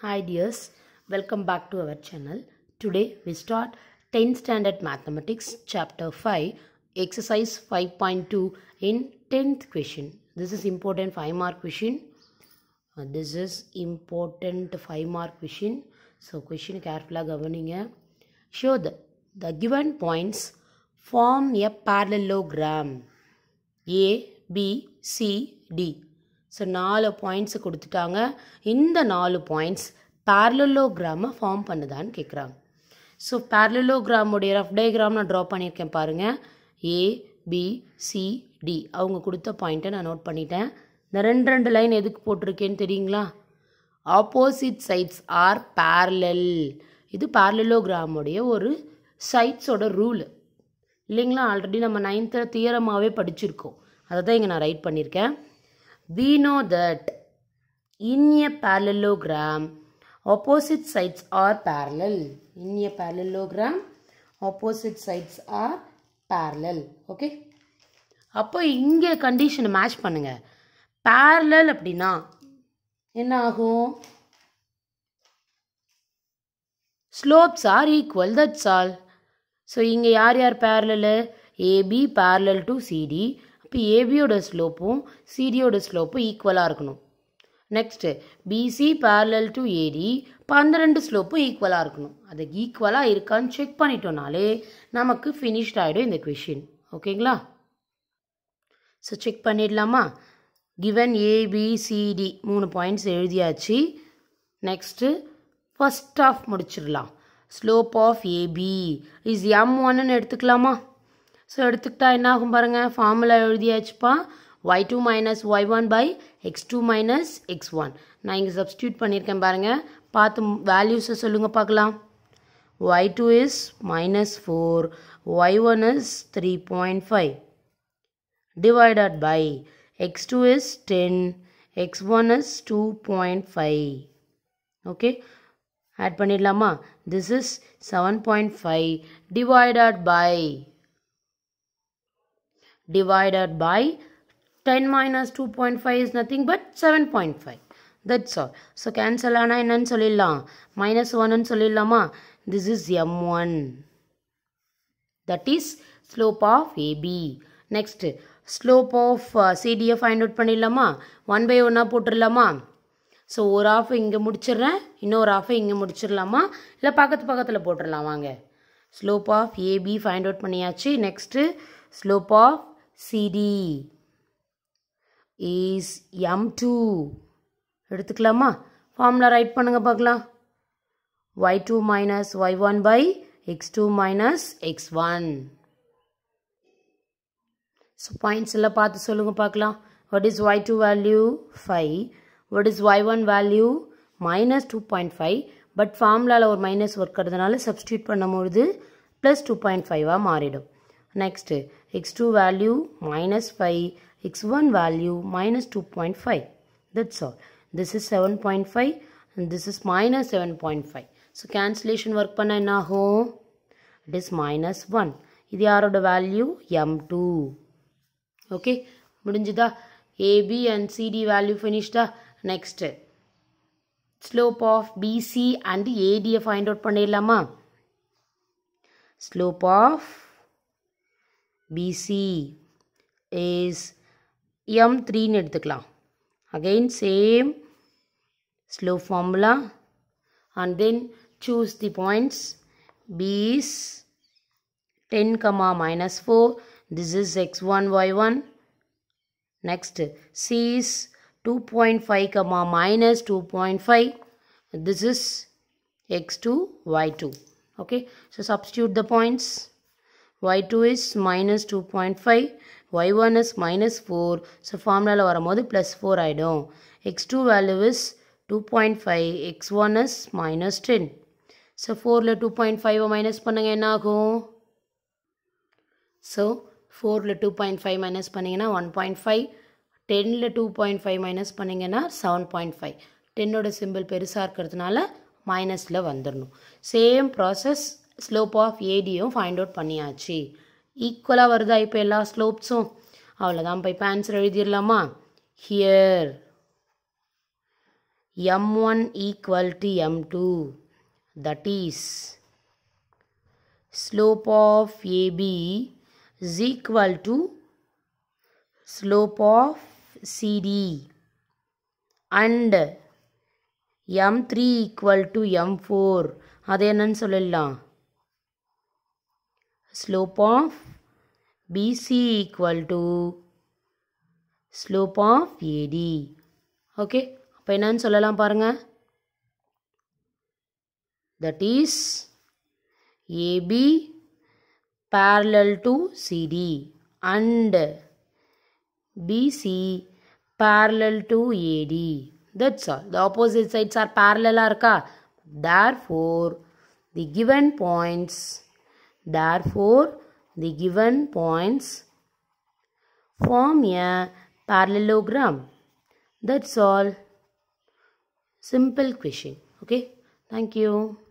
Hi dears, welcome back to our channel. Today we start 10th standard mathematics chapter 5 exercise 5.2 in 10th question. This is important 5 mark question. Uh, this is important 5 mark question. So question carefully governing. Show the, the given points form a parallelogram A, B, C, D. So நாலு points கொடுத்துட்டாங்க இந்த நாலு points பேரலோகிராமை form பண்ணுதான்னு கேட்குறாங்க so பேரலோகிராமுடைய rough diagram நான் draw பண்ணியிருக்கேன் பாருங்கள் ஏ பி சி டி அவங்க கொடுத்த பாயிண்ட்டை நான் நோட் பண்ணிட்டேன் இந்த ரெண்டு ரெண்டு லைன் எதுக்கு போட்டிருக்கேன்னு தெரியுங்களா ஆப்போசிட் சைட்ஸ் ஆர் பேரலல் இது பேரலோகிராமுடைய ஒரு சைட்ஸோட ரூல் இல்லைங்களா ஆல்ரெடி நம்ம நைன்த்தில் தியரமாகவே படிச்சிருக்கோம் அதை தான் இங்கே நான் ரைட் பண்ணியிருக்கேன் We know that in a parallelogram, opposite sides are parallel. In a parallelogram, opposite sides are parallel. Okay. அப்போ இங்கே கண்டிஷனை மேட்ச் பண்ணுங்க பேரலல் அப்படின்னா என்ன ஆகும் slopes are equal that's all so இங்கே யார் யார் பேரலு ஏபி பேரலல் டு சிடி இப்போ ஏபியோட ஸ்லோப்பும் சிடியோட ஸ்லோப்பும் ஈக்குவலாக இருக்கணும் next BC parallel to AD பன்னிரெண்டு ஸ்லோப்பும் ஈக்குவலாக இருக்கணும் அது ஈக்குவலாக இருக்கான்னு செக் பண்ணிட்டோம்னாலே நமக்கு ஃபினிஷ்ட் ஆகிடும் இந்த கொஷின் ஓகேங்களா ஸோ செக் பண்ணிடலாமா கிவன் ஏபிசிடி மூணு பாயிண்ட்ஸ் எழுதியாச்சு நெக்ஸ்ட்டு ஃபஸ்ட் ஆஃப் முடிச்சிடலாம் slope of AB is m ஒன்னு எடுத்துக்கலாமா ஸோ எடுத்துக்கிட்டால் என்ன ஆகும் பாருங்கள் ஃபார்முலா எழுதியாச்சுப்பா y two minus y one by x two minus x one நான் இங்கே சப்ஸ்டியூட் பண்ணியிருக்கேன் பாருங்கள் பார்த்து வேல்யூஸை சொல்லுங்கள் பார்க்கலாம் y two is minus four y one is three point five divided by x two is ten x one is two point five okay add பண்ணிடலாமா this is seven point five divided by divided by 10 minus 2.5 is nothing but 7.5. That's all. So cancel ஆனா என்னன்னு சொல்லிடலாம் minus 1ன்னு சொல்லிடலாமா this is m1. That is slope of AB. Next, slope of uh, CDF find out பண்ணிடலாமா 1 by 1 போட்டுடலாமா so ஒரு ஆஃபை இங்கே முடிச்சிடுறேன் இன்னொரு ஆஃபை இங்கே முடிச்சிடலாமா இல்லை பக்கத்து பக்கத்தில் போட்டுடலாம் வாங்க slope of AB find out பண்ணியாச்சு next slope of CD is m two எடுத்துக்கலாமா ஃபார்முலா ரைட் பண்ணுங்க பார்க்கலாம் y two minus y one by x two minus x one so points எல்லாம் பார்த்து சொல்லுங்கள் பார்க்கலாம் is y two value is what is y one value minus two point five but ஃபார்முலாவில் ஒரு minus work இருக்கிறதுனால substitute பண்ணும்பொழுது plus two point ஃபைவாக மாறிடும் Next, x2 value minus 5, x1 value minus 2.5. That's all. This is 7.5 and this is minus 7.5. So, cancellation work panna in aho? It is minus 1. This is value m2. Okay. But in Mudunjida, A, B and C, D value finished. Next, slope of B, C and A, D find out panna Slope of BC is m three எடுத்துக்கலாம் Again same slow formula, and then choose the points b is 10 comma minus 4 this is x1 y1 next c is 2.5 comma minus 2.5 this is x2 y2 okay so substitute the points y2 is minus 2.5 y1 is minus 4 so ஃபார்முலாவில் வரும்போது plus four ஆகிடும் x two value is two point five x one is minus ten so ஃபோரில் two point ஃபைவை minus பண்ணுங்கள் என்ன ஆகும் so ஃபோரில் two point five minus பண்ணிங்கன்னா ஒன் பாயிண்ட் ஃபைவ் டென்னில் டூ பாயிண்ட் ஃபைவ் மைனஸ் பண்ணிங்கன்னா செவன் பாயிண்ட் ஃபைவ் டென்னோட சிம்பிள் பெருசாக இருக்கிறதுனால மைனஸில் வந்துடணும் சேம் ப்ராசஸ் ஸ்லோப் ஆஃப் ஏடியும் ஃபைண்ட் அவுட் பண்ணியாச்சு ஈக்குவலாக வருதா இப்போ எல்லா ஸ்லோப்ஸும் அவ்வளோதான் போய் இப்போ ஆன்சர் எழுதிடலாமா here m one equal to m two that is slope of AB is slope of CD of m three equal equal m four அது என்னன்னு சொல்லிடலாம் slope of BC equal to slope of AD. Okay. அப்போ என்னன்னு சொல்லலாம் பாருங்க that is AB parallel to CD and BC parallel to AD. That's all. The opposite sides are parallel. Therefore, the given points Therefore, the given points form a parallelogram. That's all. Simple question. Okay. Thank you.